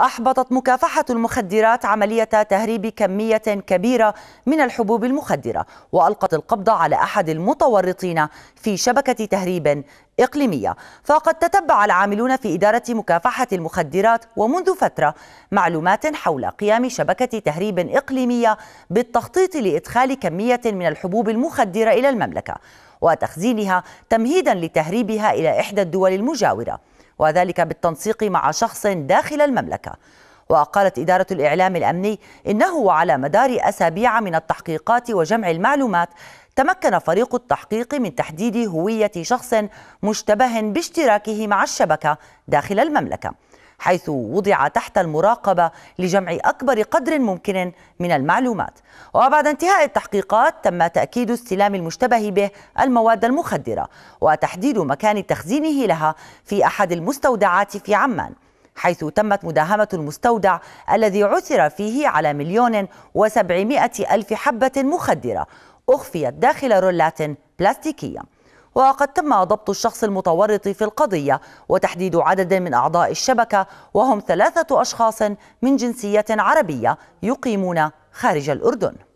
أحبطت مكافحة المخدرات عملية تهريب كمية كبيرة من الحبوب المخدرة وألقت القبض على أحد المتورطين في شبكة تهريب إقليمية فقد تتبع العاملون في إدارة مكافحة المخدرات ومنذ فترة معلومات حول قيام شبكة تهريب إقليمية بالتخطيط لإدخال كمية من الحبوب المخدرة إلى المملكة وتخزينها تمهيدا لتهريبها إلى إحدى الدول المجاورة وذلك بالتنسيق مع شخص داخل المملكة وقالت إدارة الإعلام الأمني إنه على مدار أسابيع من التحقيقات وجمع المعلومات تمكن فريق التحقيق من تحديد هوية شخص مشتبه باشتراكه مع الشبكة داخل المملكة حيث وضع تحت المراقبة لجمع أكبر قدر ممكن من المعلومات وبعد انتهاء التحقيقات تم تأكيد استلام المشتبه به المواد المخدرة وتحديد مكان تخزينه لها في أحد المستودعات في عمان حيث تمت مداهمة المستودع الذي عثر فيه على مليون وسبعمائة ألف حبة مخدرة أخفيت داخل رولات بلاستيكية وقد تم ضبط الشخص المتورط في القضية وتحديد عدد من أعضاء الشبكة وهم ثلاثة أشخاص من جنسية عربية يقيمون خارج الأردن